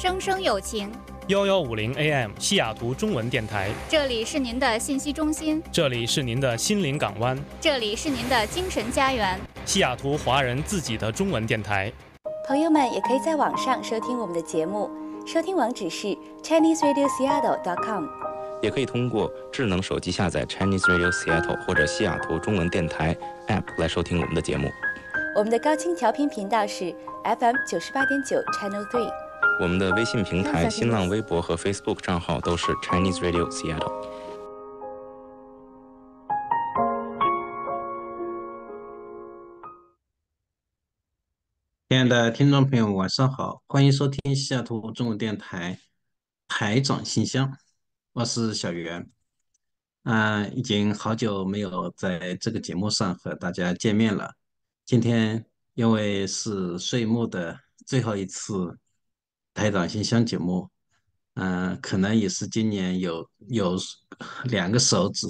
声声有情，幺幺五零 AM 西雅图中文电台。这里是您的信息中心，这里是您的心灵港湾，这里是您的精神家园。西雅图华人自己的中文电台。朋友们也可以在网上收听我们的节目，收听网址是 chinese radio seattle dot com，也可以通过智能手机下载 Chinese Radio Seattle 或者西雅图中文电台 App 来收听我们的节目。我们的高清调频频道是 FM 九十八点九 Channel Three。我们的微信平台、新浪微博和 Facebook 账号都是 Chinese Radio Seattle。亲爱的听众朋友，晚上好，欢迎收听西雅图中文电台《海长信箱，我是小袁。嗯，已经好久没有在这个节目上和大家见面了。今天因为是岁末的最后一次。台长信箱节目，嗯，可能也是今年有有两个手指，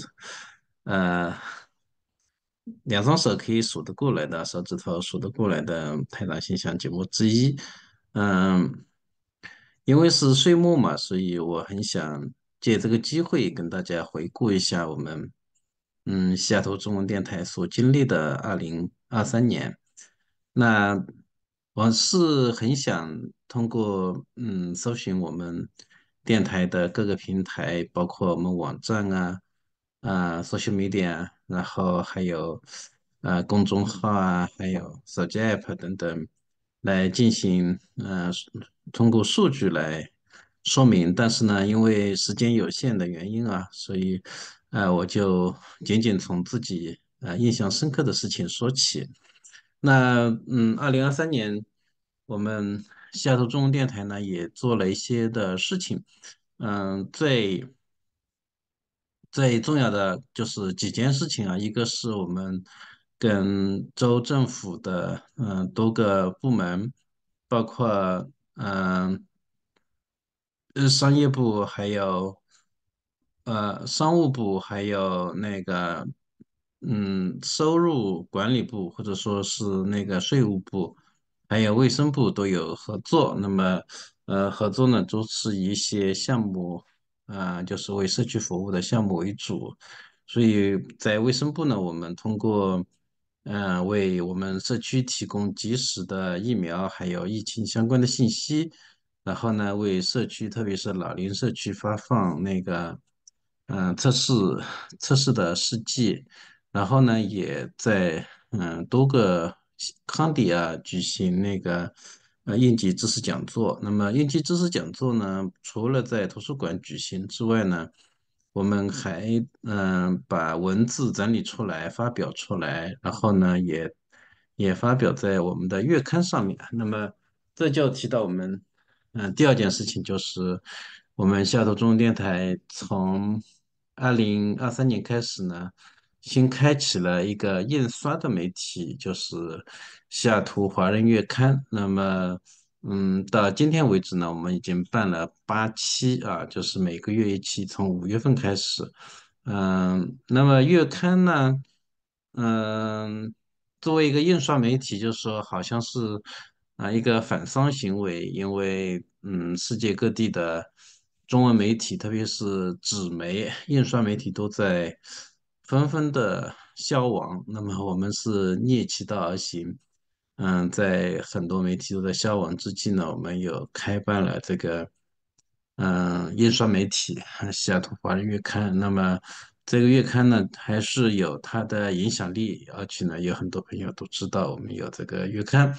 呃，两双手可以数得过来的手指头数得过来的台长信箱节目之一，嗯，因为是岁末嘛，所以我很想借这个机会跟大家回顾一下我们，嗯，西雅图中文电台所经历的二零二三年，那。我是很想通过嗯，搜寻我们电台的各个平台，包括我们网站啊，啊，搜寻 i 点，然后还有呃公众号啊，还有手机 app 等等，来进行呃通过数据来说明。但是呢，因为时间有限的原因啊，所以呃我就仅仅从自己呃印象深刻的事情说起。那嗯，二零二三年。我们西雅图中文电台呢也做了一些的事情，嗯，最最重要的就是几件事情啊，一个是我们跟州政府的嗯多个部门，包括嗯呃商业部，还有呃商务部，还有那个嗯收入管理部，或者说是那个税务部。还有卫生部都有合作，那么，呃，合作呢都是一些项目，啊，就是为社区服务的项目为主，所以在卫生部呢，我们通过，嗯，为我们社区提供及时的疫苗，还有疫情相关的信息，然后呢，为社区特别是老龄社区发放那个，嗯，测试测试的试剂，然后呢，也在嗯多个。康迪啊举行那个呃应急知识讲座，那么应急知识讲座呢，除了在图书馆举行之外呢，我们还嗯把文字整理出来发表出来，然后呢也也发表在我们的月刊上面。那么这就提到我们嗯第二件事情就是我们下头中央电台从二零二三年开始呢。新开启了一个印刷的媒体，就是西雅图华人月刊。那么，嗯，到今天为止呢，我们已经办了八期啊，就是每个月一期，从五月份开始。嗯，那么月刊呢，嗯，作为一个印刷媒体，就是说好像是啊一个反商行为，因为嗯，世界各地的中文媒体，特别是纸媒、印刷媒体都在。纷纷的消亡，那么我们是逆其道而行，嗯，在很多媒体都在消亡之际呢，我们有开办了这个，嗯，印刷媒体西雅图华人月刊。那么这个月刊呢，还是有它的影响力，而且呢，有很多朋友都知道我们有这个月刊。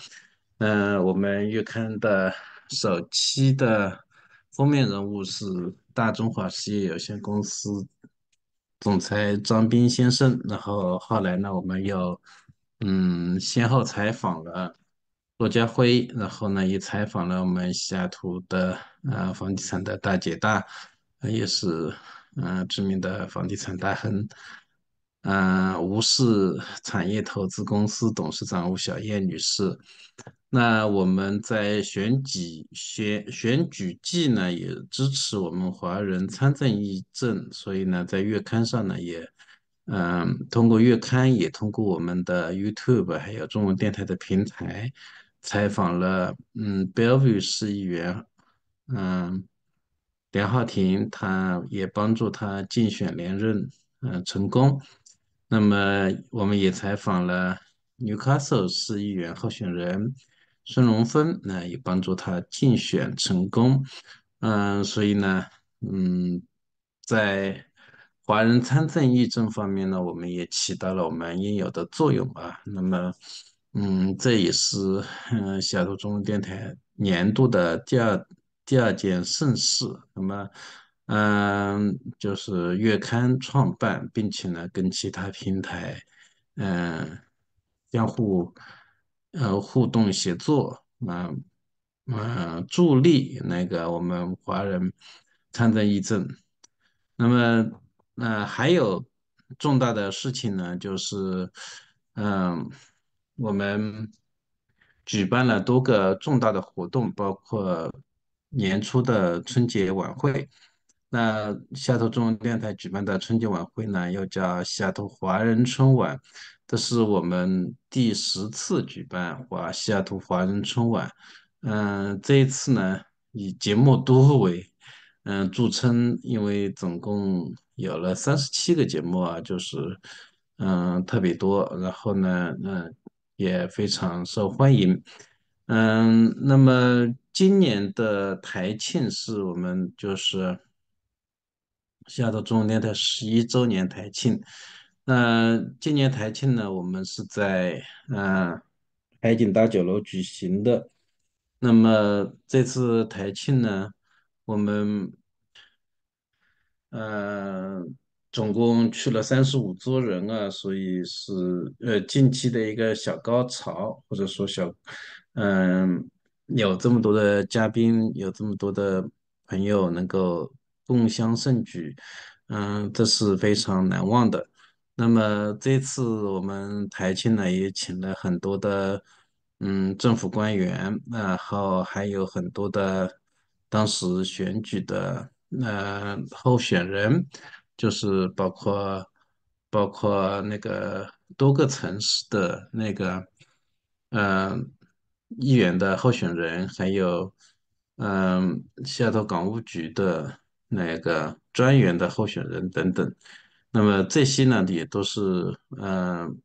嗯，我们月刊的首期的封面人物是大中华实业有限公司。总裁张斌先生，然后后来呢，我们又嗯先后采访了骆家辉，然后呢也采访了我们西雅图的呃房地产的大姐大，也是嗯知名的房地产大亨，嗯吴氏产业投资公司董事长吴小燕女士。那我们在选举选选举季呢，也支持我们华人参政议政，所以呢，在月刊上呢，也，嗯，通过月刊，也通过我们的 YouTube 还有中文电台的平台，采访了，嗯，Bellevue 市议员，嗯，梁浩庭，他也帮助他竞选连任，嗯，成功。那么，我们也采访了 Newcastle 市议员候选人。孙荣芬那也帮助他竞选成功，嗯，所以呢，嗯，在华人参政议政方面呢，我们也起到了我们应有的作用啊。那么，嗯，这也是嗯，小度中文电台年度的第二第二件盛事。那么，嗯，就是月刊创办，并且呢，跟其他平台嗯相互。呃，互动协作，啊，嗯，助力那个我们华人参政议政。那么，那还有重大的事情呢，就是，嗯，我们举办了多个重大的活动，包括年初的春节晚会。那下头图中文电台举办的春节晚会呢，又叫下头图华人春晚。这是我们第十次举办华西雅图华人春晚，嗯，这一次呢以节目多为，嗯，著称，因为总共有了三十七个节目啊，就是，嗯，特别多，然后呢，嗯，也非常受欢迎，嗯，那么今年的台庆是我们就是西雅图中文电台十一周年台庆。那今年台庆呢，我们是在嗯海景大酒楼举行的。那么这次台庆呢，我们嗯总共去了三十五桌人啊，所以是呃近期的一个小高潮，或者说小嗯有这么多的嘉宾，有这么多的朋友能够共襄盛举，嗯，这是非常难忘的。那么这次我们台庆呢，也请了很多的，嗯，政府官员，然后还有很多的当时选举的，呃，候选人，就是包括包括那个多个城市的那个，嗯，议员的候选人，还有嗯，下头港务局的那个专员的候选人等等。那么这些呢也都是嗯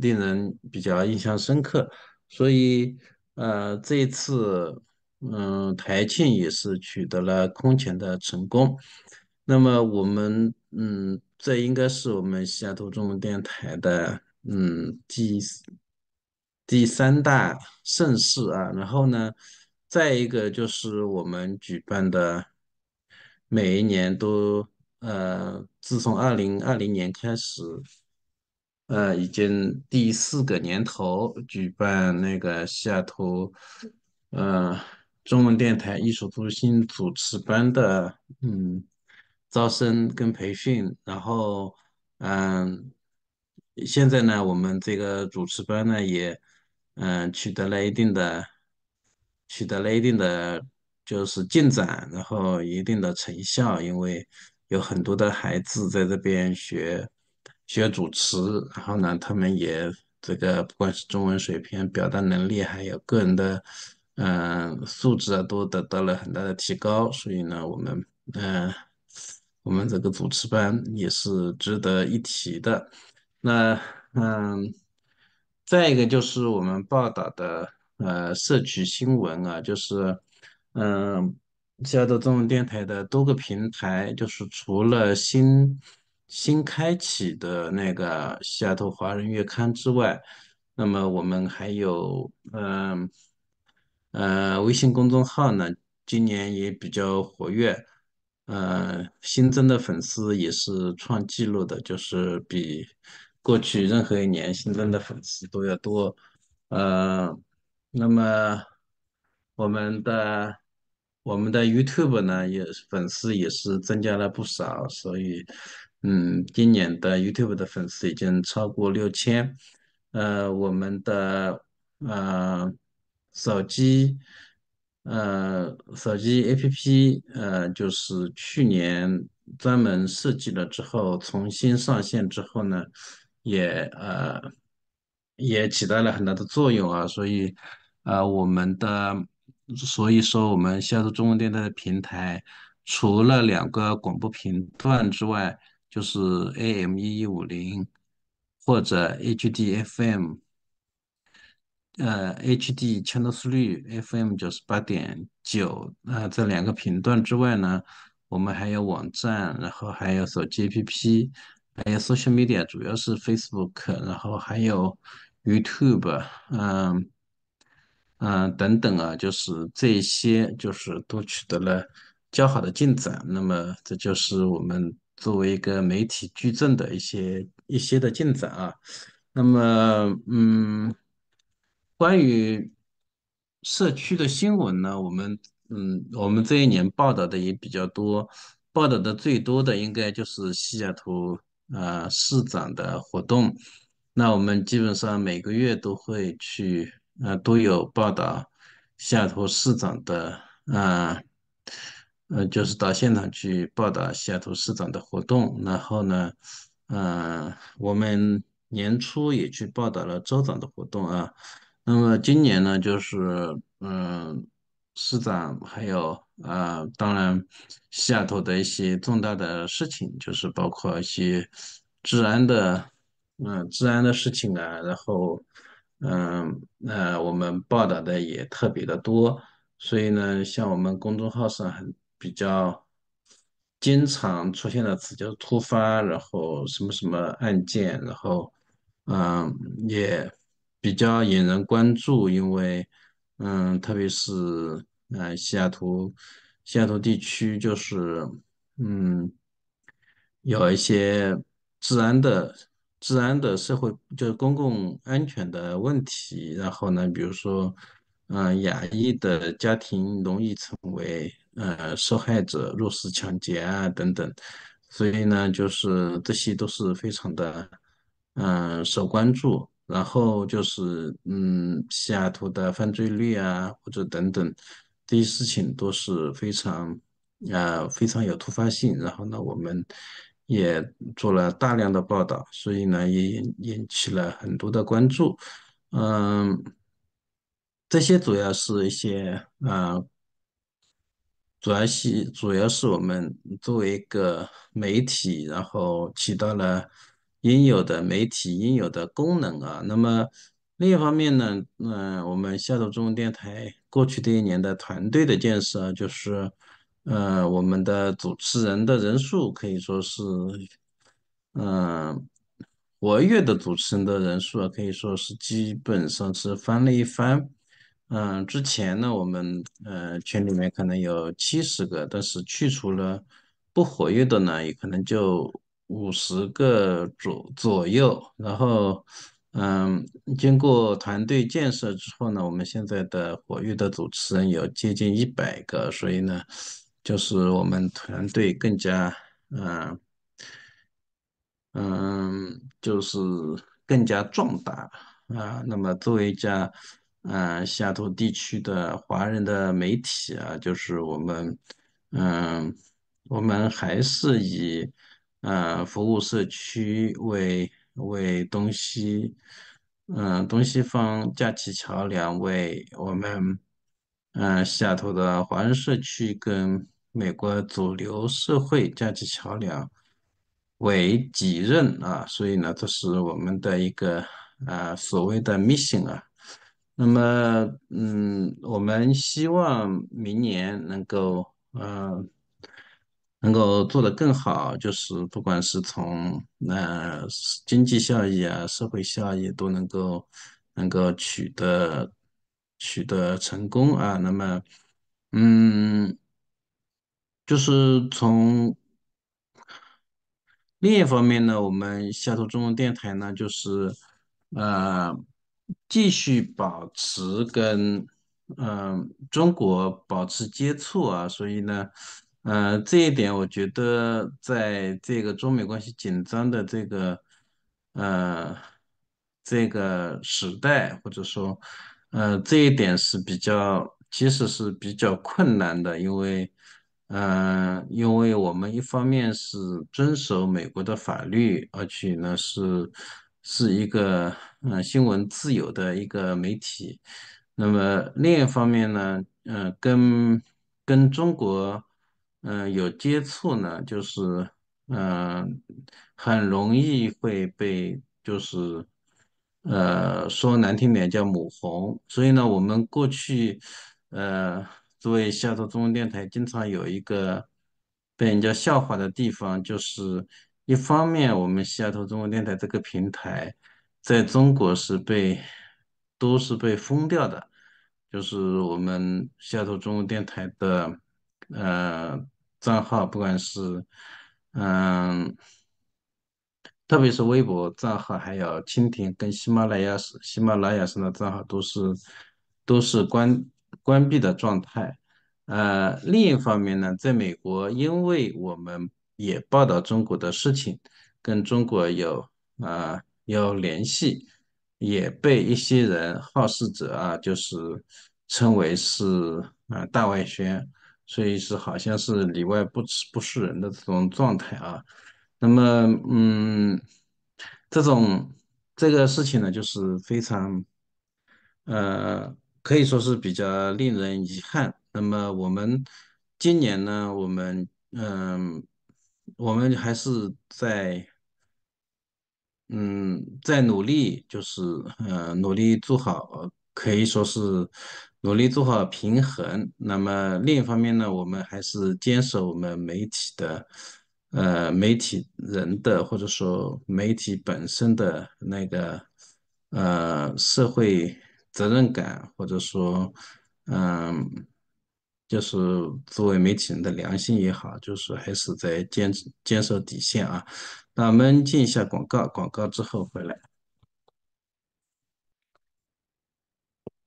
令人比较印象深刻，所以呃这一次嗯台庆也是取得了空前的成功。那么我们嗯这应该是我们西雅图中文电台的嗯第第三大盛世啊。然后呢再一个就是我们举办的每一年都。呃，自从二零二零年开始，呃，已经第四个年头举办那个西雅图，呃，中文电台艺术中心主持班的，嗯，招生跟培训，然后，嗯，现在呢，我们这个主持班呢也，嗯，取得了一定的，取得了一定的，就是进展，然后一定的成效，因为。有很多的孩子在这边学学主持，然后呢，他们也这个不管是中文水平、表达能力，还有个人的嗯素质啊，都得到了很大的提高。所以呢，我们嗯，我们这个主持班也是值得一提的。那嗯，再一个就是我们报道的呃社区新闻啊，就是嗯。西雅图中文电台的多个平台，就是除了新新开启的那个西雅图华人月刊之外，那么我们还有，嗯，呃，微信公众号呢，今年也比较活跃，嗯，新增的粉丝也是创纪录的，就是比过去任何一年新增的粉丝都要多，呃，那么我们的。我们的 YouTube 呢，也粉丝也是增加了不少，所以，嗯，今年的 YouTube 的粉丝已经超过六千，呃，我们的呃手机，呃手机 APP，呃就是去年专门设计了之后，重新上线之后呢，也呃也起到了很大的作用啊，所以，啊我们的。所以说，我们销售中文电台的平台，除了两个广播频段之外，就是 AM 一一五零或者 HD FM，呃，HD 千兆速率 FM 九十八点九，那这两个频段之外呢，我们还有网站，然后还有手机 APP，还有 social media，主要是 Facebook，然后还有 YouTube，嗯。嗯，等等啊，就是这些，就是都取得了较好的进展。那么，这就是我们作为一个媒体矩阵的一些一些的进展啊。那么，嗯，关于社区的新闻呢，我们嗯，我们这一年报道的也比较多，报道的最多的应该就是西雅图啊市长的活动。那我们基本上每个月都会去。呃，都有报道西雅图市长的，啊，呃，就是到现场去报道西雅图市长的活动。然后呢，呃，我们年初也去报道了州长的活动啊。那么今年呢，就是，嗯，市长还有啊，当然西雅图的一些重大的事情，就是包括一些治安的，嗯，治安的事情啊，然后。嗯，那我们报道的也特别的多，所以呢，像我们公众号上很比较经常出现的词就是突发，然后什么什么案件，然后嗯也比较引人关注，因为嗯特别是呃西雅图，西雅图地区就是嗯有一些治安的。治安的社会就是公共安全的问题，然后呢，比如说，嗯，亚裔的家庭容易成为呃受害者，入室抢劫啊等等，所以呢，就是这些都是非常的嗯受关注，然后就是嗯，西雅图的犯罪率啊或者等等这些事情都是非常啊非常有突发性，然后呢，我们。也做了大量的报道，所以呢也引起了很多的关注。嗯，这些主要是一些，啊。主要是主要是我们作为一个媒体，然后起到了应有的媒体应有的功能啊。那么另一方面呢，嗯，我们下州中文电台过去的一年的团队的建设就是。呃，我们的主持人的人数可以说是，嗯，活跃的主持人的人数啊，可以说是基本上是翻了一番。嗯，之前呢，我们呃群里面可能有七十个，但是去除了不活跃的呢，也可能就五十个左左右。然后，嗯，经过团队建设之后呢，我们现在的活跃的主持人有接近一百个，所以呢。就是我们团队更加，嗯，嗯，就是更加壮大啊。那么作为一家，嗯，西雅图地区的华人的媒体啊，就是我们，嗯，我们还是以，呃，服务社区为为东西，嗯，东西方架起桥梁，为我们，嗯，西雅图的华人社区跟。美国主流社会价值桥梁为己任啊，所以呢，这是我们的一个啊所谓的 mission 啊。那么，嗯，我们希望明年能够，啊能够做得更好，就是不管是从呃经济效益啊、社会效益，都能够能够取得取得成功啊。那么，嗯。就是从另一方面呢，我们下头中文电台呢，就是呃，继续保持跟嗯中国保持接触啊，所以呢，嗯，这一点我觉得在这个中美关系紧张的这个呃这个时代，或者说呃这一点是比较，其实是比较困难的，因为。嗯，因为我们一方面是遵守美国的法律，而且呢是是一个嗯新闻自由的一个媒体，那么另一方面呢，嗯跟跟中国嗯有接触呢，就是嗯很容易会被就是呃说难听点叫母红，所以呢我们过去呃。因为西雅图中文电台经常有一个被人家笑话的地方，就是一方面我们西雅图中文电台这个平台在中国是被都是被封掉的，就是我们西雅图中文电台的呃账号，不管是嗯特别是微博账号，还有蜻蜓跟喜马拉雅喜马拉雅上的账号都是都是关。关闭的状态，呃，另一方面呢，在美国，因为我们也报道中国的事情，跟中国有啊有联系，也被一些人好事者啊，就是称为是啊大外宣，所以是好像是里外不不不是人的这种状态啊。那么，嗯，这种这个事情呢，就是非常呃。可以说是比较令人遗憾。那么我们今年呢？我们嗯，我们还是在嗯在努力，就是呃努力做好，可以说是努力做好平衡。那么另一方面呢，我们还是坚守我们媒体的呃媒体人的，或者说媒体本身的那个呃社会。责任感，或者说，嗯，就是作为媒体人的良心也好，就是还是在坚持坚守底线啊。那我们进一下广告，广告之后回来。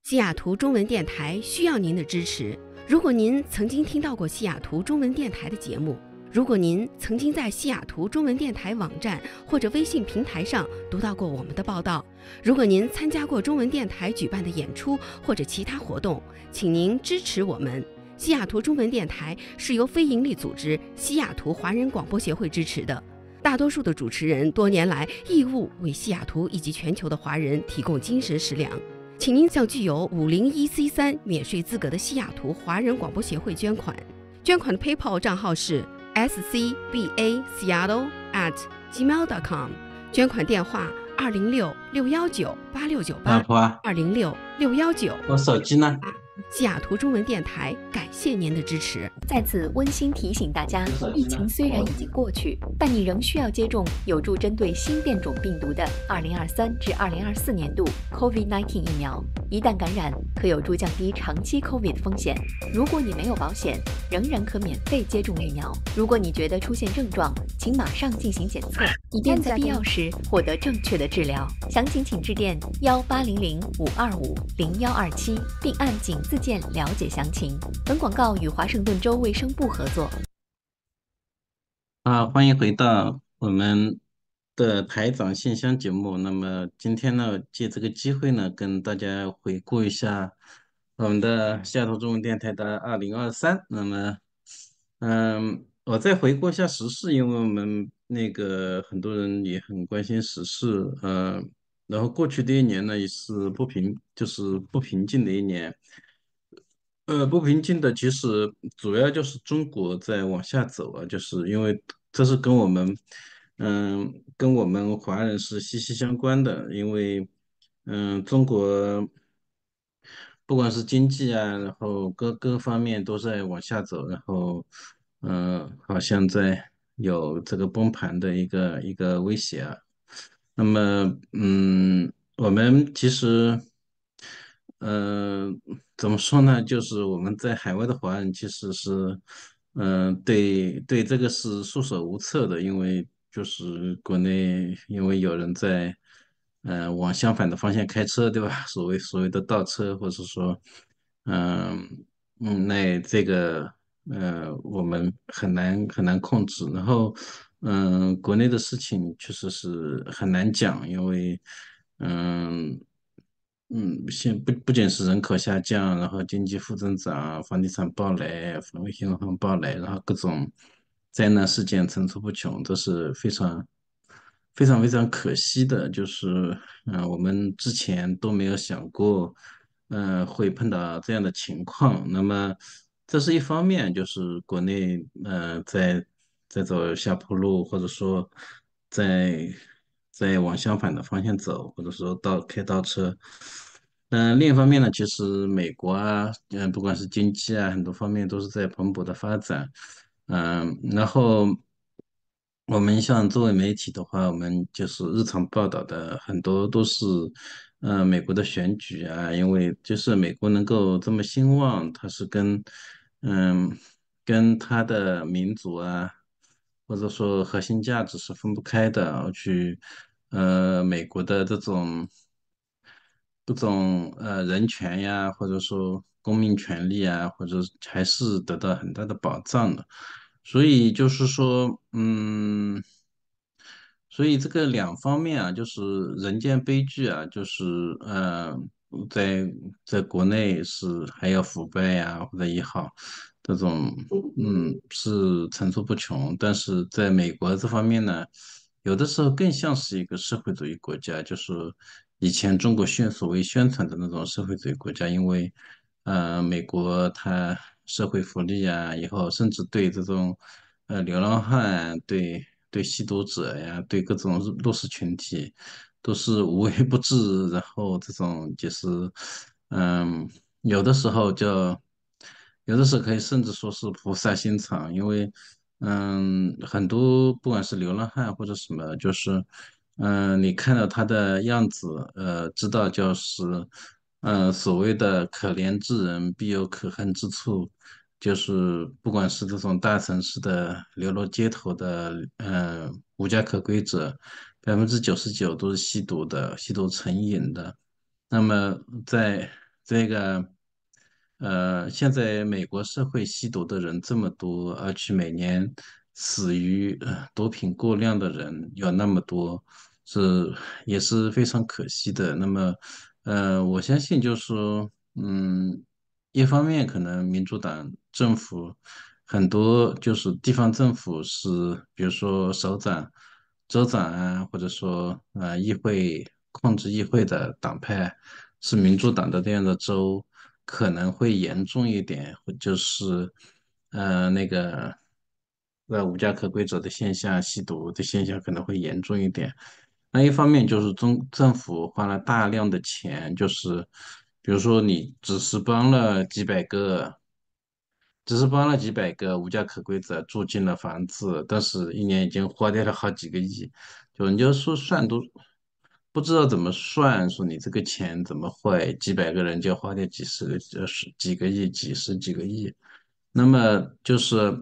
西雅图中文电台需要您的支持。如果您曾经听到过西雅图中文电台的节目，如果您曾经在西雅图中文电台网站或者微信平台上读到过我们的报道。如果您参加过中文电台举办的演出或者其他活动，请您支持我们。西雅图中文电台是由非营利组织西雅图华人广播协会支持的。大多数的主持人多年来义务为西雅图以及全球的华人提供精神食粮。请您向具有五零一 C 三免税资格的西雅图华人广播协会捐款。捐款的 PayPal 账号是 scbaSeattle@gmail.com。捐款电话。二零六六幺九八六九八，老婆。二零六六幺九，我手机呢？西雅图中文电台感谢您的支持。在此温馨提醒大家，疫情虽然已经过去，但你仍需要接种有助针对新变种病毒的2023至2024年度 COVID-19 疫苗。一旦感染，可有助降低长期 COVID 的风险。如果你没有保险，仍然可免费接种疫苗。如果你觉得出现症状，请马上进行检测，以便在必要时获得正确的治疗。详情请致电1800-525-0127，并按警。自荐了解详情。本广告与华盛顿州卫生部合作。啊，欢迎回到我们的台长信箱节目。那么今天呢，借这个机会呢，跟大家回顾一下我们的夏涛中文电台的二零二三。那么，嗯，我再回顾一下时事，因为我们那个很多人也很关心时事。呃，然后过去的一年呢，也是不平，就是不平静的一年。呃，不平静的，其实主要就是中国在往下走啊，就是因为这是跟我们，嗯，跟我们华人是息息相关的，因为，嗯，中国不管是经济啊，然后各各方面都在往下走，然后，嗯，好像在有这个崩盘的一个一个威胁啊。那么，嗯，我们其实，嗯。怎么说呢？就是我们在海外的华人其实是，嗯，对对，这个是束手无策的，因为就是国内，因为有人在，嗯，往相反的方向开车，对吧？所谓所谓的倒车，或者说，嗯嗯，那这个，呃，我们很难很难控制。然后，嗯，国内的事情确实是很难讲，因为，嗯。嗯，现不不仅是人口下降，然后经济负增长，房地产暴雷，微信银行暴雷，然后各种灾难事件层出不穷，都是非常非常非常可惜的，就是嗯，我们之前都没有想过，嗯，会碰到这样的情况。那么这是一方面，就是国内嗯，在在走下坡路，或者说在。在往相反的方向走，或者说倒开倒车。嗯，另一方面呢，其实美国啊，嗯，不管是经济啊，很多方面都是在蓬勃的发展。嗯，然后我们像作为媒体的话，我们就是日常报道的很多都是，呃，美国的选举啊，因为就是美国能够这么兴旺，它是跟，嗯，跟它的民族啊。或者说核心价值是分不开的，去呃美国的这种各种呃人权呀，或者说公民权利啊，或者还是得到很大的保障的，所以就是说，嗯，所以这个两方面啊，就是人间悲剧啊，就是呃在在国内是还要腐败呀，或者也好。这种，嗯，是层出不穷。但是在美国这方面呢，有的时候更像是一个社会主义国家，就是以前中国宣所谓宣传的那种社会主义国家。因为，呃，美国它社会福利啊，以后甚至对这种，呃，流浪汉、对对吸毒者呀、对各种弱势群体，都是无微不至。然后这种就是，嗯，有的时候就。有的时候可以甚至说是菩萨心肠，因为，嗯，很多不管是流浪汉或者什么，就是，嗯，你看到他的样子，呃，知道就是，嗯，所谓的可怜之人必有可恨之处，就是不管是这种大城市的流落街头的，嗯，无家可归者，百分之九十九都是吸毒的、吸毒成瘾的，那么在这个。呃，现在美国社会吸毒的人这么多，而且每年死于毒品过量的人有那么多，是也是非常可惜的。那么，呃，我相信就是，说，嗯，一方面可能民主党政府很多就是地方政府是，比如说首长、州长啊，或者说呃议会控制议会的党派是民主党的这样的州。可能会严重一点，就是，呃，那个，呃，无家可归者的现象、吸毒的现象可能会严重一点。那一方面就是中政府花了大量的钱，就是，比如说你只是帮了几百个，只是帮了几百个无家可归者住进了房子，但是一年已经花掉了好几个亿，就你要说算都。不知道怎么算，说你这个钱怎么会几百个人就花掉几十个十几个亿、几十几个亿，那么就是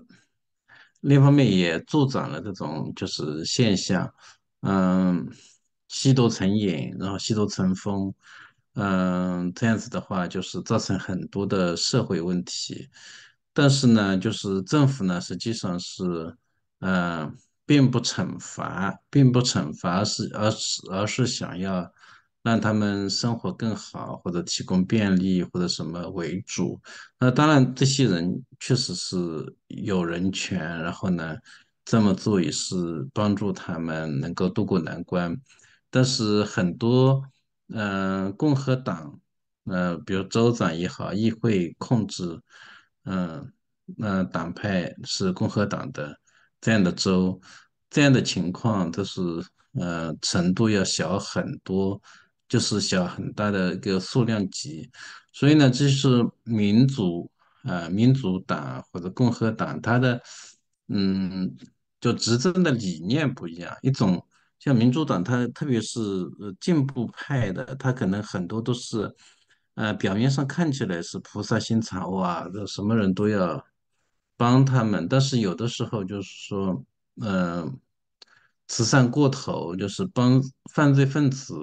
另一方面也助长了这种就是现象，嗯，吸毒成瘾，然后吸毒成风，嗯，这样子的话就是造成很多的社会问题，但是呢，就是政府呢实际上是，嗯。并不惩罚，并不惩罚，而是而是而是想要让他们生活更好，或者提供便利，或者什么为主。那当然，这些人确实是有人权，然后呢，这么做也是帮助他们能够度过难关。但是很多，嗯，共和党，呃，比如州长也好，议会控制，嗯，那党派是共和党的。这样的州，这样的情况都是，呃，程度要小很多，就是小很大的一个数量级。所以呢，这是民主，呃，民主党或者共和党，它的，嗯，就执政的理念不一样。一种像民主党，他特别是进步派的，他可能很多都是，呃，表面上看起来是菩萨心肠，哇，这什么人都要。帮他们，但是有的时候就是说，嗯，慈善过头，就是帮犯罪分子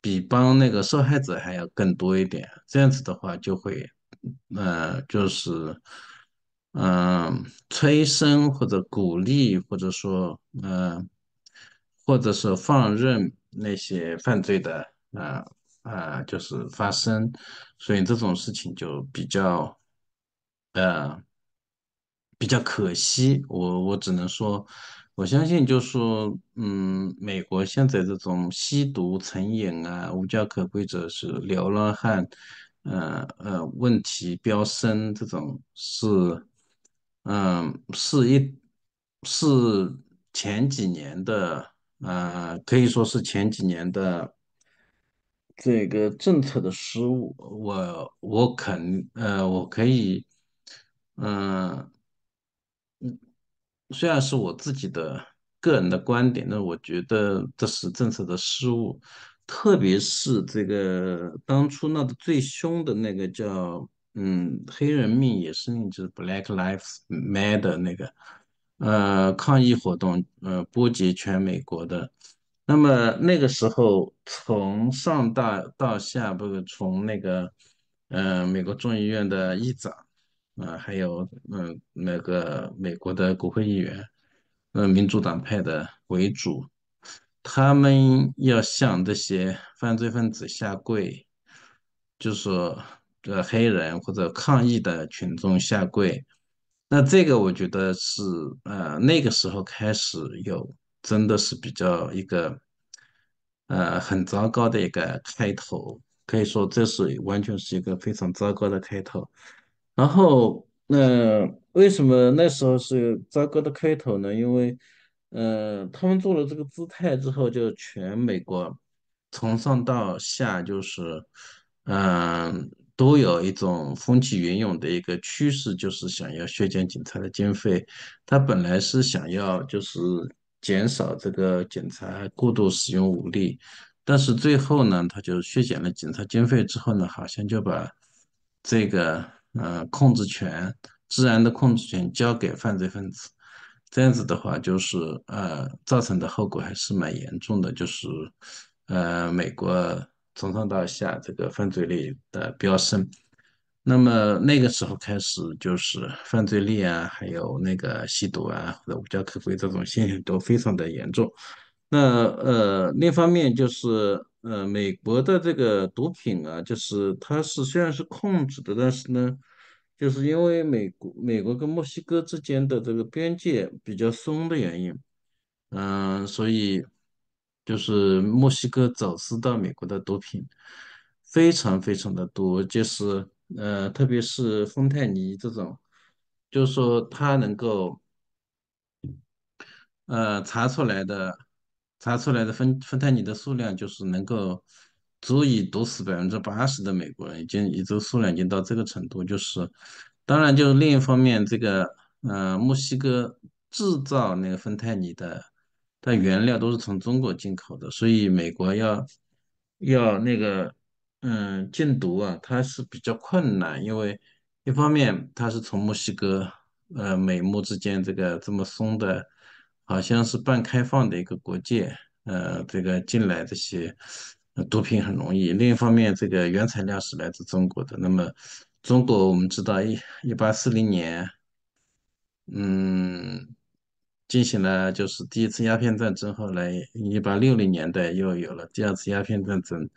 比帮那个受害者还要更多一点。这样子的话，就会，呃，就是，嗯，催生或者鼓励，或者说，呃，或者是放任那些犯罪的，啊啊，就是发生。所以这种事情就比较，呃。比较可惜，我我只能说，我相信，就是说，嗯，美国现在这种吸毒成瘾啊，无家可归者是流浪汉，呃呃，问题飙升，这种是，嗯，是一是前几年的，嗯，可以说是前几年的这个政策的失误，我我肯，呃，我可以，嗯。虽然是我自己的个人的观点，那我觉得这是政策的失误，特别是这个当初闹得最凶的那个叫嗯黑人命也是命就是 Black Lives Matter 那个呃抗议活动呃波及全美国的，那么那个时候从上大到下不是从那个嗯美国众议院的议长。啊，还有嗯，那个美国的国会议员，嗯，民主党派的为主，他们要向这些犯罪分子下跪，就说这黑人或者抗议的群众下跪，那这个我觉得是呃那个时候开始有，真的是比较一个呃很糟糕的一个开头，可以说这是完全是一个非常糟糕的开头。然后，那为什么那时候是糟糕的开头呢？因为，呃，他们做了这个姿态之后，就全美国从上到下就是，嗯，都有一种风起云涌的一个趋势，就是想要削减警察的经费。他本来是想要就是减少这个警察过度使用武力，但是最后呢，他就削减了警察经费之后呢，好像就把这个。呃，控制权，自然的控制权交给犯罪分子，这样子的话，就是呃，造成的后果还是蛮严重的，就是呃，美国从上到下这个犯罪率的飙升，那么那个时候开始就是犯罪率啊，还有那个吸毒啊，或者无家可归这种现象都非常的严重，那呃，另一方面就是。呃，美国的这个毒品啊，就是它是虽然是控制的，但是呢，就是因为美国美国跟墨西哥之间的这个边界比较松的原因，嗯，所以就是墨西哥走私到美国的毒品非常非常的多，就是呃，特别是芬太尼这种，就是说它能够呃查出来的。查出来的芬芬太尼的数量，就是能够足以毒死百分之八十的美国人，已经，已经数量已经到这个程度，就是，当然就是另一方面，这个，呃，墨西哥制造那个芬太尼的它原料都是从中国进口的，所以美国要要那个，嗯，禁毒啊，它是比较困难，因为一方面它是从墨西哥，呃，美墨之间这个这么松的。好像是半开放的一个国界，呃，这个进来这些毒品很容易。另一方面，这个原材料是来自中国的。那么，中国我们知道，一一八四零年，嗯，进行了就是第一次鸦片战争，后来一八六零年代又有了第二次鸦片战争。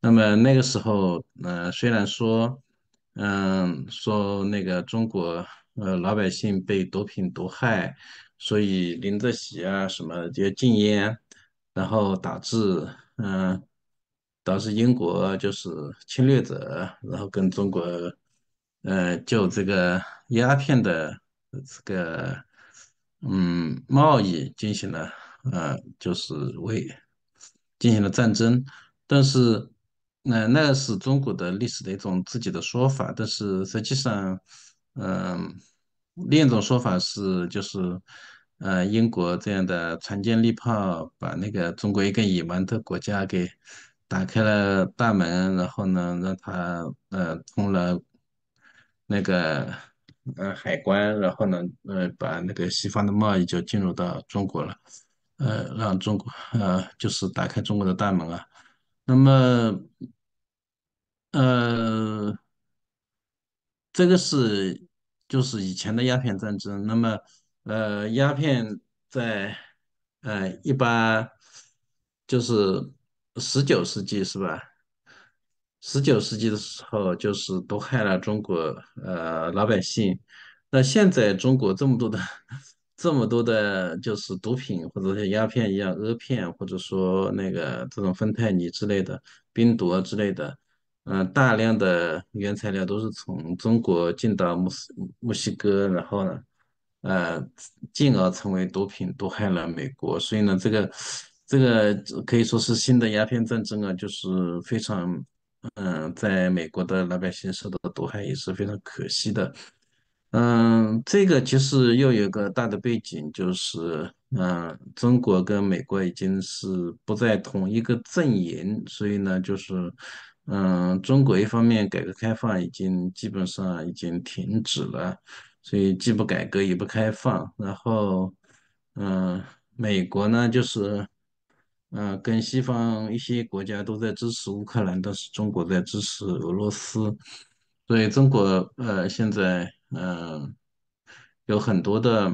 那么那个时候，嗯，虽然说，嗯，说那个中国。呃，老百姓被毒品毒害，所以林则徐啊什么就禁烟，然后导致嗯，导致英国就是侵略者，然后跟中国，呃，就这个鸦片的这个，嗯，贸易进行了，呃，就是为进行了战争，但是那那是中国的历史的一种自己的说法，但是实际上。嗯，另一种说法是，就是，呃，英国这样的船坚利炮把那个中国一个野蛮的国家给打开了大门，然后呢，让他呃通了那个呃海关，然后呢，呃，把那个西方的贸易就进入到中国了，呃，让中国呃就是打开中国的大门啊，那么，呃。这个是就是以前的鸦片战争，那么呃，鸦片在呃一八就是十九世纪是吧？十九世纪的时候就是毒害了中国呃老百姓，那现在中国这么多的这么多的就是毒品，或者像鸦片一样阿片，或者说那个这种芬太尼之类的、冰毒啊之类的。嗯，大量的原材料都是从中国进到墨西墨西哥，然后呢，呃，进而成为毒品，毒害了美国。所以呢，这个这个可以说是新的鸦片战争啊，就是非常嗯，在美国的老百姓受到毒害也是非常可惜的。嗯，这个其实又有个大的背景，就是嗯，中国跟美国已经是不在同一个阵营，所以呢，就是。嗯，中国一方面改革开放已经基本上已经停止了，所以既不改革也不开放。然后，嗯，美国呢，就是嗯跟西方一些国家都在支持乌克兰，但是中国在支持俄罗斯，所以中国呃现在嗯有很多的，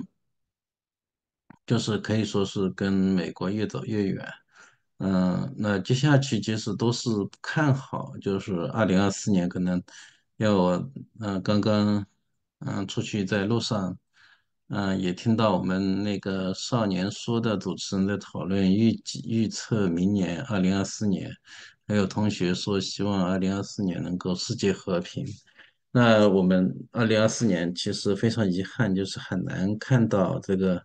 就是可以说是跟美国越走越远。嗯，那接下去其实都是看好，就是二零二四年可能要我，嗯，刚刚嗯出去在路上，嗯，也听到我们那个少年说的主持人在讨论预计预测明年二零二四年，还有同学说希望二零二四年能够世界和平。那我们二零二四年其实非常遗憾，就是很难看到这个，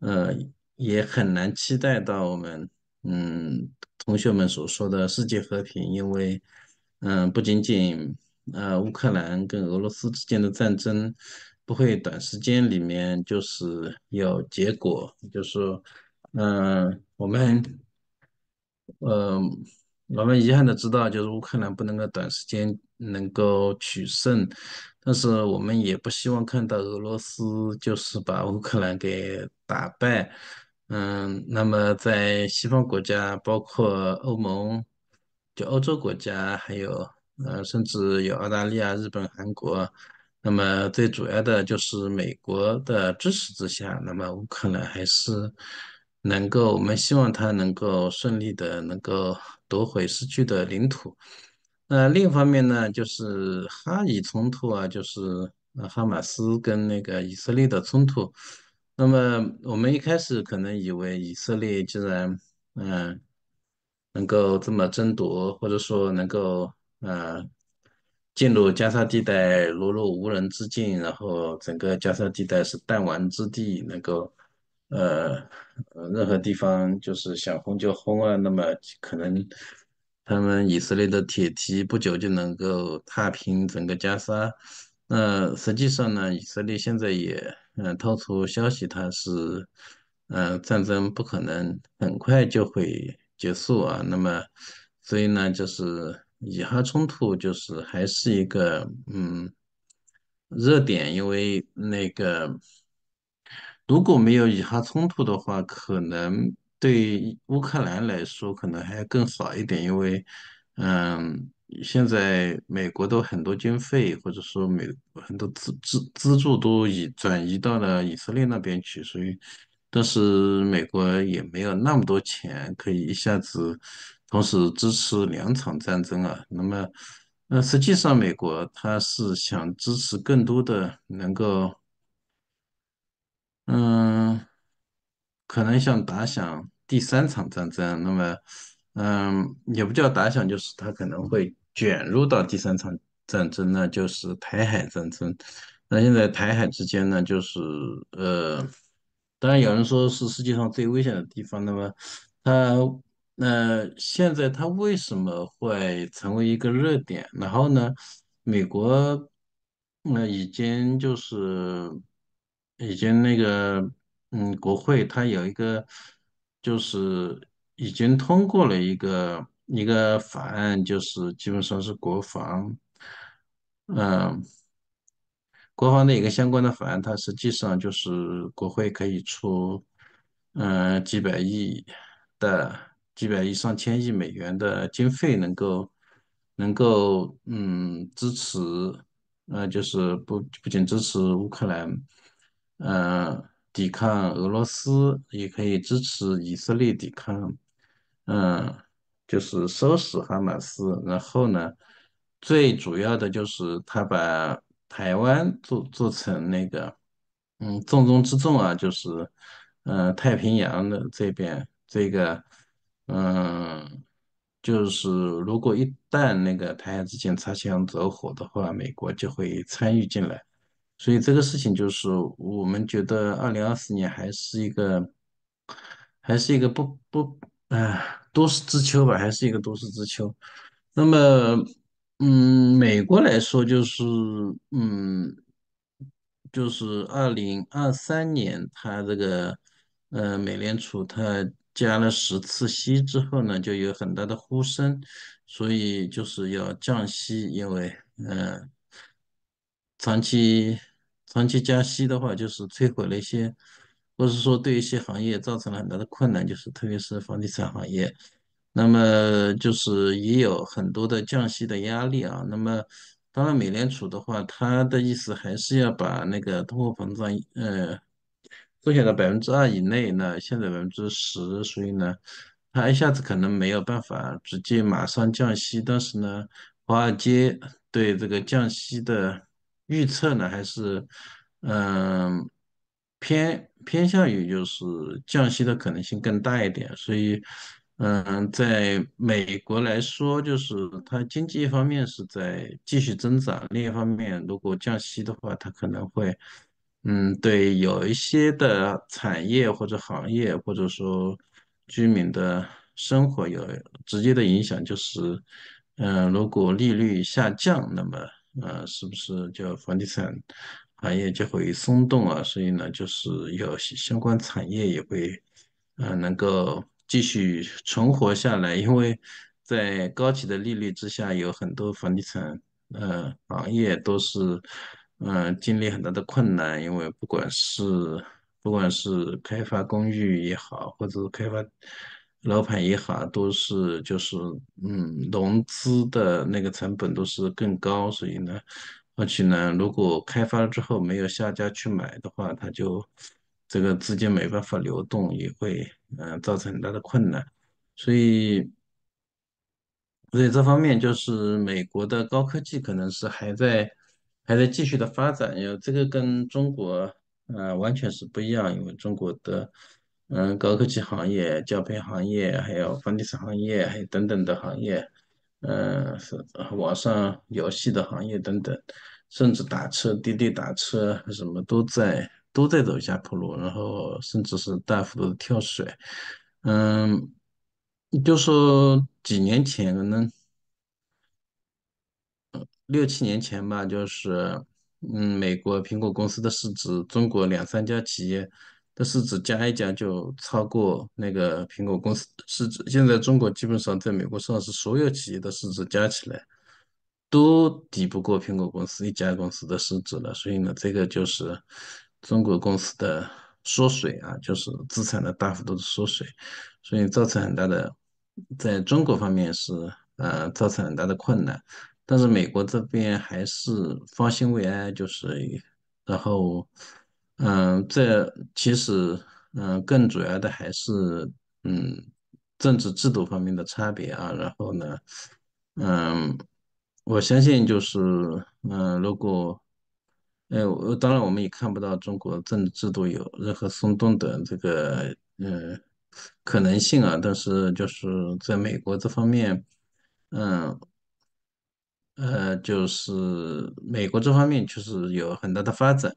呃，也很难期待到我们。嗯，同学们所说的世界和平，因为嗯，不仅仅呃乌克兰跟俄罗斯之间的战争不会短时间里面就是有结果，就是说嗯，我们嗯，我们遗憾的知道，就是乌克兰不能够短时间能够取胜，但是我们也不希望看到俄罗斯就是把乌克兰给打败。嗯，那么在西方国家，包括欧盟，就欧洲国家，还有呃，甚至有澳大利亚、日本、韩国，那么最主要的就是美国的支持之下，那么乌克兰还是能够，我们希望它能够顺利的能够夺回失去的领土。那另一方面呢，就是哈以冲突啊，就是哈马斯跟那个以色列的冲突。那么我们一开始可能以为以色列竟然嗯能够这么争夺，或者说能够嗯进入加沙地带，落入无人之境，然后整个加沙地带是弹丸之地，能够呃任何地方就是想轰就轰啊。那么可能他们以色列的铁蹄不久就能够踏平整个加沙。那实际上呢，以色列现在也。嗯，透出消息，他是，嗯，战争不可能很快就会结束啊。那么，所以呢，就是以哈冲突就是还是一个嗯热点，因为那个如果没有以哈冲突的话，可能对乌克兰来说可能还更好一点，因为嗯。现在美国都很多经费，或者说美很多资资资助都已转移到了以色列那边去，所以，但是美国也没有那么多钱可以一下子同时支持两场战争啊。那么，那实际上美国他是想支持更多的，能够，嗯，可能想打响第三场战争。那么。嗯，也不叫打响，就是它可能会卷入到第三场战争，那就是台海战争。那现在台海之间呢，就是呃，当然有人说是世界上最危险的地方。那么，它那现在它为什么会成为一个热点？然后呢，美国那已经就是已经那个嗯，国会它有一个就是。已经通过了一个一个法案，就是基本上是国防，嗯，国防的一个相关的法案。它实际上就是国会可以出，嗯，几百亿的、几百亿上千亿美元的经费，能够能够，嗯，支持，呃，就是不不仅支持乌克兰，嗯，抵抗俄罗斯，也可以支持以色列抵抗。嗯，就是收拾哈马斯，然后呢，最主要的就是他把台湾做做成那个，嗯，重中之重啊，就是，嗯，太平洋的这边这个，嗯，就是如果一旦那个台海之间擦枪走火的话，美国就会参与进来，所以这个事情就是我们觉得二零二四年还是一个，还是一个不不。哎，多事之秋吧，还是一个多事之秋。那么，嗯，美国来说，就是，嗯，就是二零二三年，它这个，呃，美联储它加了十次息之后呢，就有很大的呼声，所以就是要降息，因为，嗯，长期长期加息的话，就是摧毁了一些。或者说对一些行业造成了很大的困难，就是特别是房地产行业，那么就是也有很多的降息的压力啊。那么当然，美联储的话，它的意思还是要把那个通货膨胀，呃，缩小到百分之二以内。那现在百分之十，所以呢，它一下子可能没有办法直接马上降息。但是呢，华尔街对这个降息的预测呢，还是嗯。偏偏向于就是降息的可能性更大一点，所以，嗯，在美国来说，就是它经济一方面是在继续增长，另一方面如果降息的话，它可能会，嗯，对有一些的产业或者行业或者说居民的生活有直接的影响，就是，嗯，如果利率下降，那么，呃，是不是就房地产？行业就会松动啊，所以呢，就是要相关产业也会，嗯，能够继续存活下来。因为在高企的利率之下，有很多房地产，呃，行业都是，嗯，经历很大的困难。因为不管是不管是开发公寓也好，或者是开发楼盘也好，都是就是，嗯，融资的那个成本都是更高，所以呢。而且呢，如果开发了之后没有下家去买的话，它就这个资金没办法流动，也会嗯造成很大的困难。所以，所以这方面就是美国的高科技可能是还在还在继续的发展。有这个跟中国嗯完全是不一样，因为中国的嗯高科技行业、教培行业、还有房地产行业还有等等的行业。嗯，是网上游戏的行业等等，甚至打车，滴滴打车什么都在都在走下坡路，然后甚至是大幅度的跳水。嗯，就说几年前可能，六七年前吧，就是嗯，美国苹果公司的市值，中国两三家企业。的市值加一加就超过那个苹果公司市值。现在中国基本上在美国上市所有企业的市值加起来，都抵不过苹果公司一家公司的市值了。所以呢，这个就是中国公司的缩水啊，就是资产的大幅度的缩水，所以造成很大的，在中国方面是呃造成很大的困难。但是美国这边还是方兴未艾，就是然后。嗯，这其实，嗯，更主要的还是，嗯，政治制度方面的差别啊。然后呢，嗯，我相信就是，嗯，如果，哎，当然我们也看不到中国政治制度有任何松动的这个，嗯，可能性啊。但是就是在美国这方面，嗯，呃，就是美国这方面就是有很大的发展。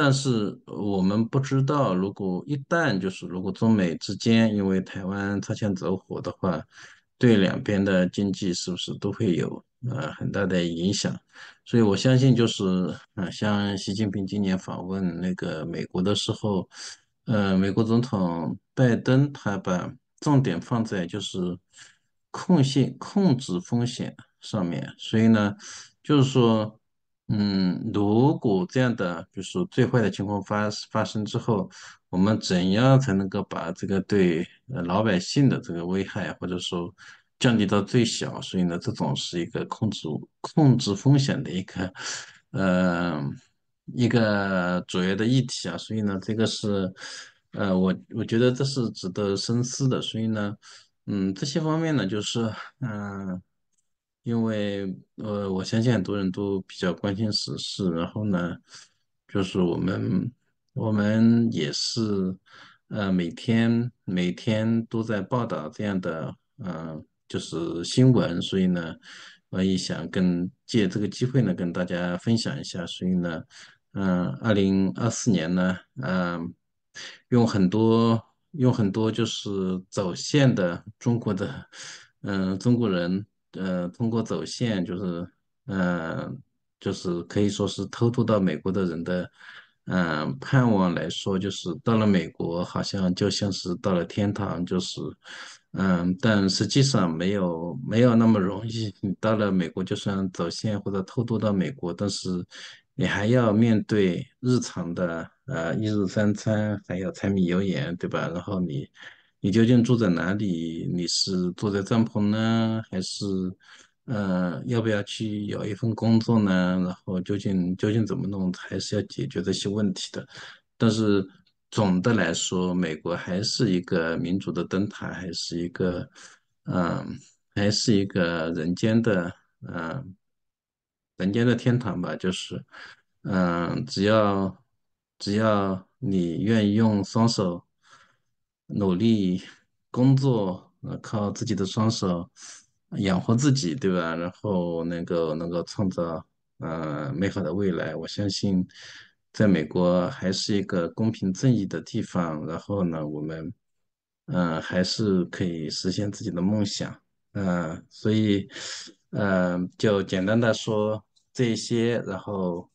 但是我们不知道，如果一旦就是如果中美之间因为台湾擦枪走火的话，对两边的经济是不是都会有呃很大的影响？所以我相信就是啊，像习近平今年访问那个美国的时候，呃，美国总统拜登他把重点放在就是控险控制风险上面，所以呢，就是说。嗯，如果这样的，比如说最坏的情况发发生之后，我们怎样才能够把这个对老百姓的这个危害或者说降低到最小？所以呢，这种是一个控制控制风险的一个呃一个主要的议题啊。所以呢，这个是呃我我觉得这是值得深思的。所以呢，嗯，这些方面呢，就是嗯。因为呃，我相信很多人都比较关心时事，然后呢，就是我们我们也是呃每天每天都在报道这样的呃就是新闻，所以呢，我也想跟借这个机会呢跟大家分享一下，所以呢，嗯，二零二四年呢，嗯，用很多用很多就是走线的中国的嗯中国人。呃，通过走线，就是，嗯，就是可以说是偷渡到美国的人的，嗯，盼望来说，就是到了美国，好像就像是到了天堂，就是，嗯，但实际上没有没有那么容易。你到了美国，就算走线或者偷渡到美国，但是你还要面对日常的，呃，一日三餐，还有柴米油盐，对吧？然后你。你究竟住在哪里？你是住在帐篷呢，还是，呃，要不要去有一份工作呢？然后究竟究竟怎么弄，还是要解决这些问题的。但是总的来说，美国还是一个民主的灯塔，还是一个，嗯，还是一个人间的嗯，人间的天堂吧。就是，嗯，只要只要你愿意用双手。努力工作，呃，靠自己的双手养活自己，对吧？然后能够能够创造，呃，美好的未来。我相信，在美国还是一个公平正义的地方。然后呢，我们，嗯，还是可以实现自己的梦想，嗯。所以，嗯，就简单的说这些，然后，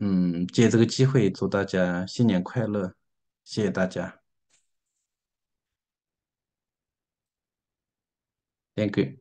嗯，借这个机会祝大家新年快乐，谢谢大家。Thank you.